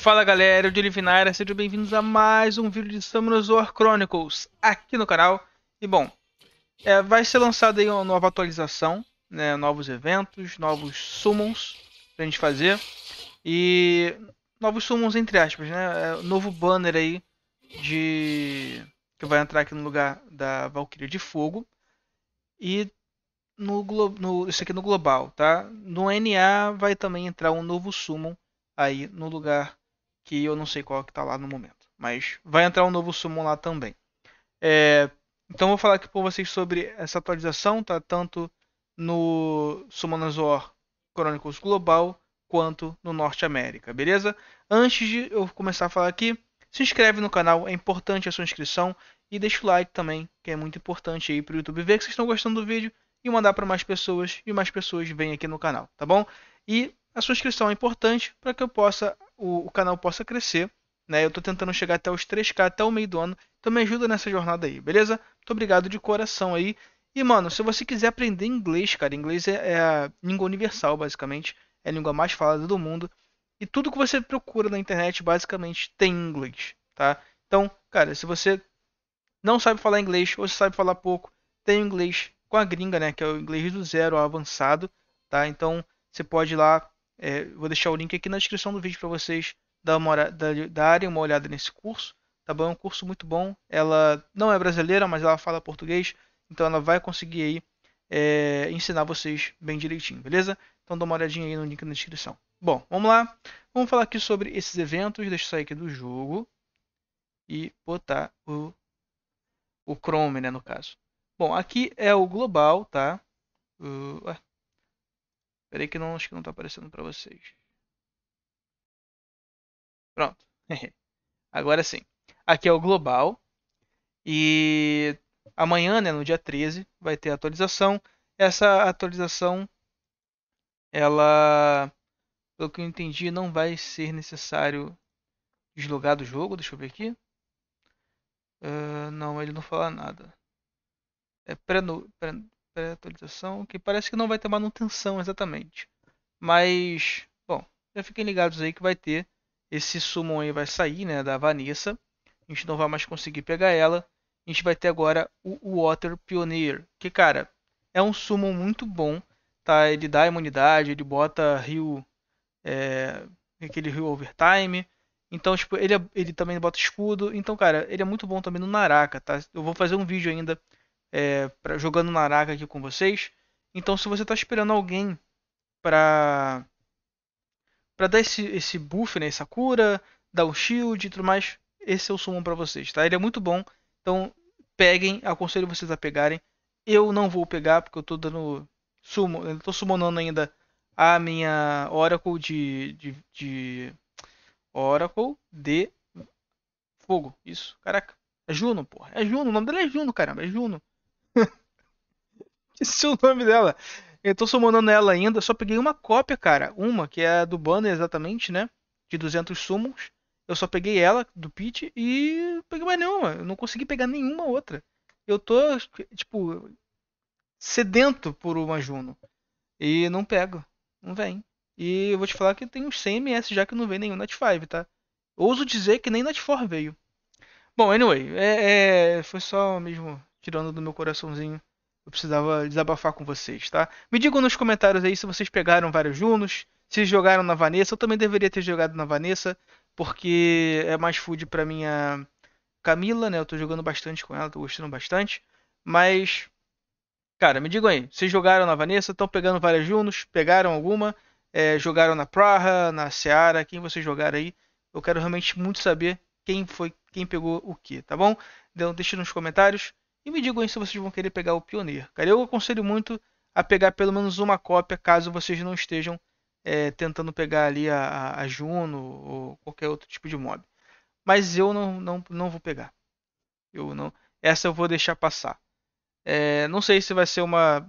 Fala galera, eu Dili Vinara, sejam bem-vindos a mais um vídeo de Summoners War Chronicles aqui no canal. E bom, é, vai ser lançada aí uma nova atualização, né, novos eventos, novos summons pra gente fazer. E novos summons entre aspas, né, é, novo banner aí de que vai entrar aqui no lugar da Valkyria de Fogo. E no, no, isso aqui no global, tá? No NA vai também entrar um novo summon aí no lugar que eu não sei qual que tá lá no momento. Mas vai entrar um novo summon lá também. É, então vou falar aqui por vocês sobre essa atualização, tá? Tanto no War Chronicles Global quanto no Norte América, beleza? Antes de eu começar a falar aqui, se inscreve no canal, é importante a sua inscrição e deixa o like também, que é muito importante aí para o YouTube ver que vocês estão gostando do vídeo e mandar para mais pessoas e mais pessoas vêm aqui no canal, tá bom? E a sua inscrição é importante para que eu possa o, o canal possa crescer. Né? Eu estou tentando chegar até os 3K até o meio do ano. Então me ajuda nessa jornada aí, beleza? Muito obrigado de coração aí. E, mano, se você quiser aprender inglês, cara, inglês é, é a língua universal, basicamente. É a língua mais falada do mundo. E tudo que você procura na internet, basicamente, tem inglês, tá? Então, cara, se você não sabe falar inglês ou sabe falar pouco, tem inglês com a gringa, né? Que é o inglês do zero ao avançado, tá? Então, você pode ir lá é, vou deixar o link aqui na descrição do vídeo para vocês dar uma, darem uma olhada nesse curso. Tá bom? É um curso muito bom. Ela não é brasileira, mas ela fala português. Então ela vai conseguir aí é, ensinar vocês bem direitinho, beleza? Então dá uma olhadinha aí no link na descrição. Bom, vamos lá. Vamos falar aqui sobre esses eventos. Deixa eu sair aqui do jogo e botar o, o Chrome, né, no caso. Bom, aqui é o global, tá? Uh, Peraí que não, acho que não tá aparecendo para vocês. Pronto. Agora sim. Aqui é o global. E amanhã, né, no dia 13, vai ter atualização. Essa atualização, ela, pelo que eu entendi, não vai ser necessário deslogar do jogo. Deixa eu ver aqui. Uh, não, ele não fala nada. É pré-notificação. É, atualização, que parece que não vai ter manutenção exatamente. Mas, bom, já fiquem ligados aí que vai ter. Esse summon aí vai sair, né, da Vanessa. A gente não vai mais conseguir pegar ela. A gente vai ter agora o Water Pioneer, que, cara, é um summon muito bom, tá? Ele dá imunidade, ele bota rio, é, aquele rio overtime. Então, tipo, ele, é, ele também bota escudo. Então, cara, ele é muito bom também no Naraka, tá? Eu vou fazer um vídeo ainda é, pra, jogando na araca aqui com vocês. Então, se você está esperando alguém para para dar esse, esse buff, né, essa cura, dar o shield e tudo mais, esse é o summon para vocês, tá? Ele é muito bom, então peguem, aconselho vocês a pegarem. Eu não vou pegar porque eu estou dando sumo, estou summonando ainda a minha Oracle de, de, de Oracle de fogo, isso. Caraca, é Juno, porra. É Juno, o nome dela é Juno, caramba, é Juno. Esse é o nome dela. Eu tô summonando ela ainda, só peguei uma cópia, cara. Uma, que é a do banner exatamente, né? De 200 sumos Eu só peguei ela do Pit e peguei mais nenhuma. Eu não consegui pegar nenhuma outra. Eu tô, tipo, sedento por uma Juno. E não pego. Não vem. E eu vou te falar que tem uns 100 MS já que não vem nenhum Night 5, tá? Ouso dizer que nem Night 4 veio. Bom, anyway, é, é, foi só mesmo tirando do meu coraçãozinho eu precisava desabafar com vocês, tá? Me digam nos comentários aí se vocês pegaram vários Junos, se jogaram na Vanessa. Eu também deveria ter jogado na Vanessa, porque é mais food pra minha Camila, né? Eu tô jogando bastante com ela, tô gostando bastante. Mas, cara, me digam aí, vocês jogaram na Vanessa, estão pegando várias Junos, pegaram alguma, é, jogaram na Praha, na Seara, quem vocês jogaram aí? Eu quero realmente muito saber quem foi, quem pegou o que, tá bom? Então deixa nos comentários. E me digam aí se vocês vão querer pegar o Pioneer. Cara, eu aconselho muito a pegar pelo menos uma cópia, caso vocês não estejam é, tentando pegar ali a, a Juno ou qualquer outro tipo de mob. Mas eu não, não, não vou pegar. Eu não. Essa eu vou deixar passar. É, não sei se vai ser uma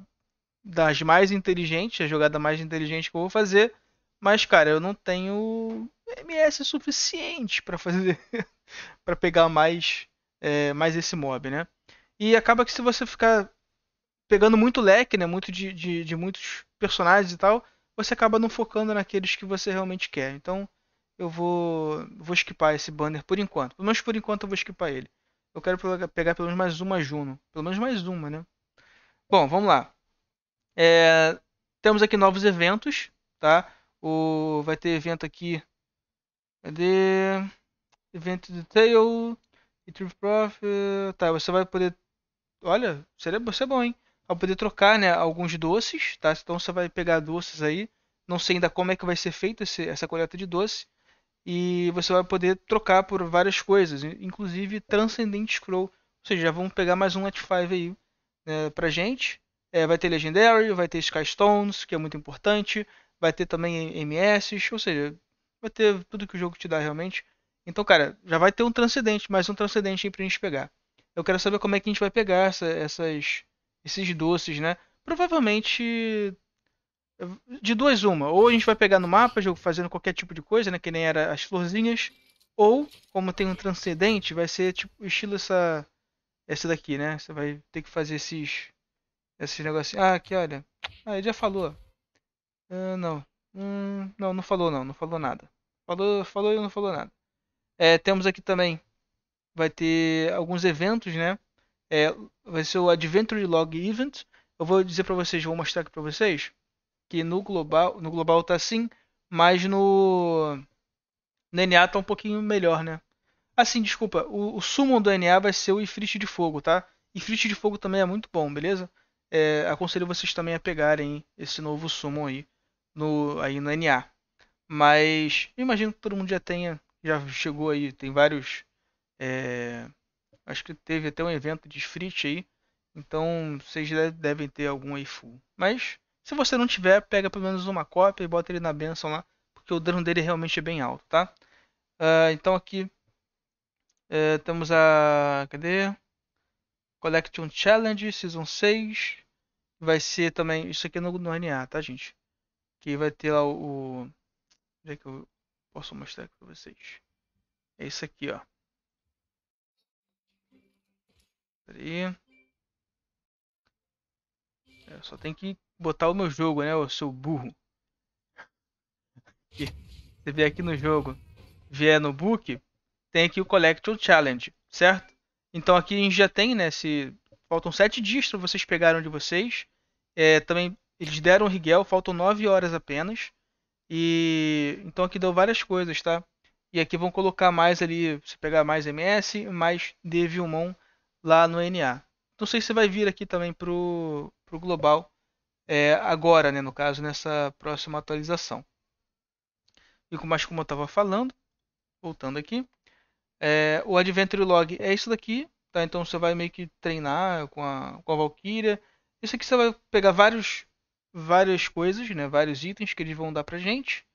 das mais inteligentes, a jogada mais inteligente que eu vou fazer. Mas, cara, eu não tenho MS suficiente para fazer. para pegar mais, é, mais esse mob, né? E acaba que se você ficar pegando muito leque, né? Muito de, de, de muitos personagens e tal, você acaba não focando naqueles que você realmente quer. Então eu vou vou skipar esse banner por enquanto. Pelo menos por enquanto eu vou skipar ele. Eu quero pegar pelo menos mais uma Juno. Pelo menos mais uma, né? Bom, vamos lá. É, temos aqui novos eventos, tá? O, vai ter evento aqui. Cadê? Evento Detail. Retrieve Profit. Tá, você vai poder olha, seria, seria bom, hein? Pra poder trocar, né, alguns doces, tá? Então você vai pegar doces aí. Não sei ainda como é que vai ser feita essa coleta de doce. E você vai poder trocar por várias coisas, inclusive Transcendent Scroll. Ou seja, já vamos pegar mais um at 5 aí né, pra gente. É, vai ter Legendary, vai ter Sky Stones, que é muito importante. Vai ter também MS, ou seja, vai ter tudo que o jogo te dá realmente. Então, cara, já vai ter um transcendente, mais um transcendente aí pra gente pegar. Eu quero saber como é que a gente vai pegar essa, essas, esses doces, né? Provavelmente de duas uma. Ou a gente vai pegar no mapa, fazendo qualquer tipo de coisa, né? Que nem era as florzinhas. Ou, como tem um transcendente, vai ser tipo estilo essa. Essa daqui, né? Você vai ter que fazer esses. Esses negocinhos. Ah, aqui, olha. Ah, ele já falou. Ah, não. Hum, não, não falou não, não falou nada. Falou, falou e não falou nada. É, temos aqui também vai ter alguns eventos, né? É, vai ser o Adventure Log Event. Eu vou dizer para vocês, vou mostrar aqui para vocês que no global, no global tá assim, mas no, NA tá um pouquinho melhor, né? Assim, desculpa, o, o summon do NA vai ser o Ifrit de Fogo, tá? Ifrit de Fogo também é muito bom, beleza? É, aconselho vocês também a pegarem esse novo summon aí no, aí no NA. Mas imagino que todo mundo já tenha, já chegou aí, tem vários é, acho que teve até um evento de Frit aí. Então vocês devem ter algum aí full. Mas se você não tiver, pega pelo menos uma cópia e bota ele na benção lá. Porque o dano dele realmente é bem alto, tá? Uh, então aqui uh, temos a. Cadê? Collection Challenge Season 6. Vai ser também. Isso aqui é no, no NA, tá, gente? Que vai ter lá o. Onde é que eu posso mostrar aqui pra vocês? É isso aqui, ó. É, eu só tem que botar o meu jogo, né? O seu burro. Você vê aqui no jogo, vier no book, tem aqui o Collection Challenge, certo? Então aqui a gente já tem, né? Se faltam sete dias para vocês pegaram de vocês. É, também eles deram o Rigel, faltam nove horas apenas. E então aqui deu várias coisas, tá? E aqui vão colocar mais ali, se pegar mais MS, mais Devilmon lá no NA. Não sei se você vai vir aqui também pro, pro global é, agora, né, no caso, nessa próxima atualização. E mais como eu estava falando, voltando aqui, é, o Adventure Log é isso daqui, tá? Então você vai meio que treinar com a, com a Valkyria. Isso aqui você vai pegar vários, várias coisas, né, vários itens que eles vão dar pra gente.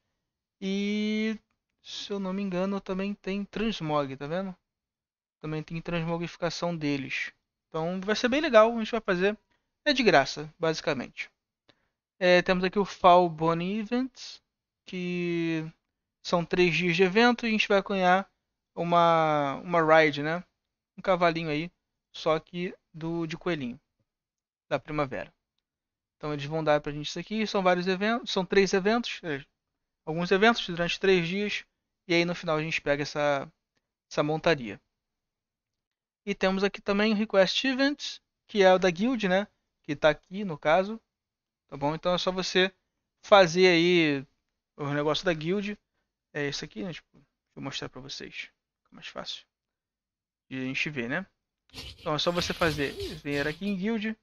E se eu não me engano, também tem transmog, tá vendo? Também tem transmogrificação deles. Então vai ser bem legal, a gente vai fazer. É de graça, basicamente. É, temos aqui o Fall Bonnie Events, que são três dias de evento e a gente vai ganhar uma, uma ride, né? Um cavalinho aí, só que do de coelhinho, da primavera. Então eles vão dar pra gente isso aqui. São vários eventos, são três eventos, é, alguns eventos durante três dias. E aí no final a gente pega essa, essa montaria. E temos aqui também o request events, que é o da guild, né? Que está aqui no caso. Tá bom? Então é só você fazer aí o negócio da guild. É isso aqui, né? Tipo, deixa eu mostrar para vocês. Fica mais fácil de a gente ver, né? Então é só você fazer, vir aqui em guild,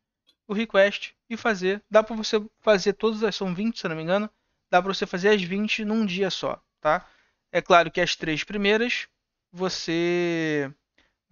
o request e fazer. Dá para você fazer todas as, são 20 se não me engano, dá para você fazer as 20 num dia só, tá? É claro que as três primeiras você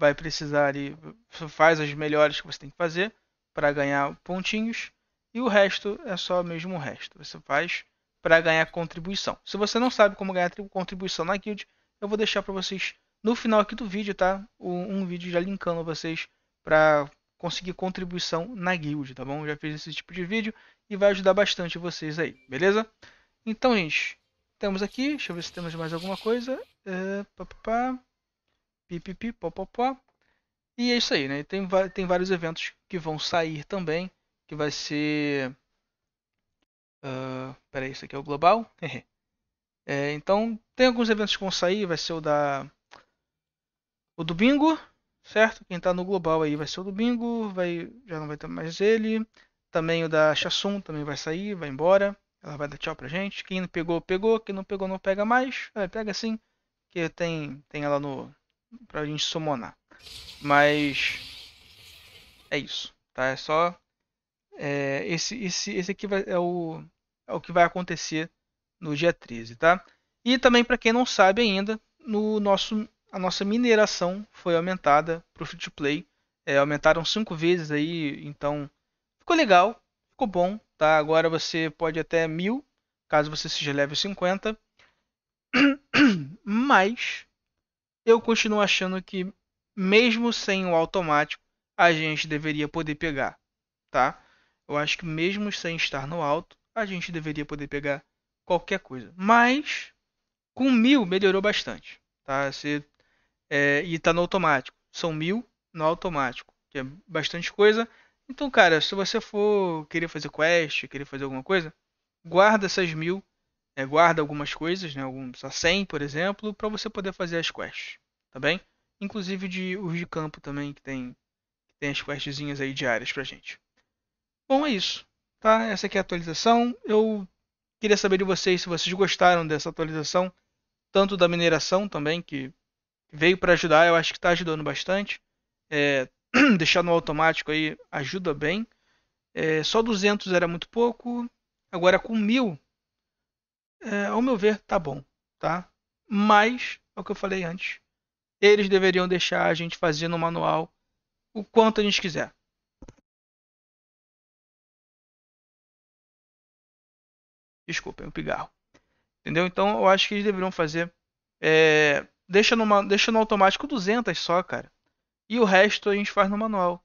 vai precisar e faz as melhores que você tem que fazer para ganhar pontinhos e o resto é só mesmo o resto. Você faz para ganhar contribuição. Se você não sabe como ganhar contribuição na guild, eu vou deixar para vocês no final aqui do vídeo, tá? Um vídeo já linkando vocês para conseguir contribuição na guild, tá bom? Eu já fiz esse tipo de vídeo e vai ajudar bastante vocês aí, beleza? Então, gente, temos aqui, deixa eu ver se temos mais alguma coisa. É, pá, pá, pá pipipi, E é isso aí, né? Tem, tem vários eventos que vão sair também, que vai ser... Uh, peraí, isso aqui é o global? é, então, tem alguns eventos que vão sair, vai ser o da... O do bingo, certo? Quem tá no global aí vai ser o do bingo, vai, já não vai ter mais ele. Também o da Chassum também vai sair, vai embora. Ela vai dar tchau pra gente. Quem não pegou, pegou. Quem não pegou, não pega mais. É, pega sim, que tem, tem ela no, pra gente summonar. Mas é isso, tá? É só é, esse esse esse aqui vai, é o é o que vai acontecer no dia 13, tá? E também para quem não sabe ainda, no nosso a nossa mineração foi aumentada pro free to play, é, aumentaram cinco vezes aí, então ficou legal, ficou bom, tá? Agora você pode até mil, caso você seja level 50. Mas eu continuo achando que mesmo sem o automático, a gente deveria poder pegar, tá? Eu acho que mesmo sem estar no alto, a gente deveria poder pegar qualquer coisa. Mas com mil melhorou bastante, tá? Você, é, e tá no automático. São mil no automático, que é bastante coisa. Então, cara, se você for querer fazer quest, querer fazer alguma coisa, guarda essas mil né, guarda algumas coisas, né, alguns a 100, por exemplo, para você poder fazer as quests, tá bem? Inclusive de os de campo também que tem que tem as questzinhas aí diárias pra gente. Bom, é isso, tá? Essa aqui é a atualização. Eu queria saber de vocês se vocês gostaram dessa atualização, tanto da mineração também que veio para ajudar, eu acho que está ajudando bastante. É, deixar no automático aí ajuda bem. É, só 200 era muito pouco. Agora com 1000 é, ao meu ver, tá bom, tá? Mas, é o que eu falei antes, eles deveriam deixar a gente fazer no manual o quanto a gente quiser. Desculpem, o pigarro. Entendeu? Então, eu acho que eles deveriam fazer... É, deixa, numa, deixa no automático 200 só, cara. E o resto a gente faz no manual.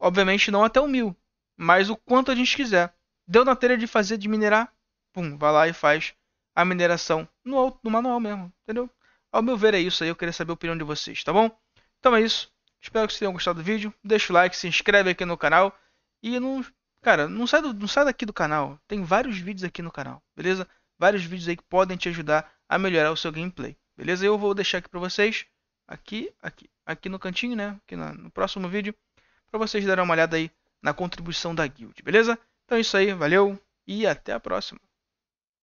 Obviamente não até o mil, mas o quanto a gente quiser. Deu na telha de fazer, de minerar? Pum, vai lá e faz a mineração no, no manual mesmo, entendeu? Ao meu ver é isso aí, eu queria saber a opinião de vocês, tá bom? Então é isso. Espero que vocês tenham gostado do vídeo. Deixa o like, se inscreve aqui no canal. E não. Cara, não sai, do, não sai daqui do canal. Tem vários vídeos aqui no canal, beleza? Vários vídeos aí que podem te ajudar a melhorar o seu gameplay, beleza? Eu vou deixar aqui pra vocês. Aqui, aqui, aqui no cantinho, né? Aqui no próximo vídeo. Pra vocês darem uma olhada aí na contribuição da guild, beleza? Então é isso aí, valeu e até a próxima.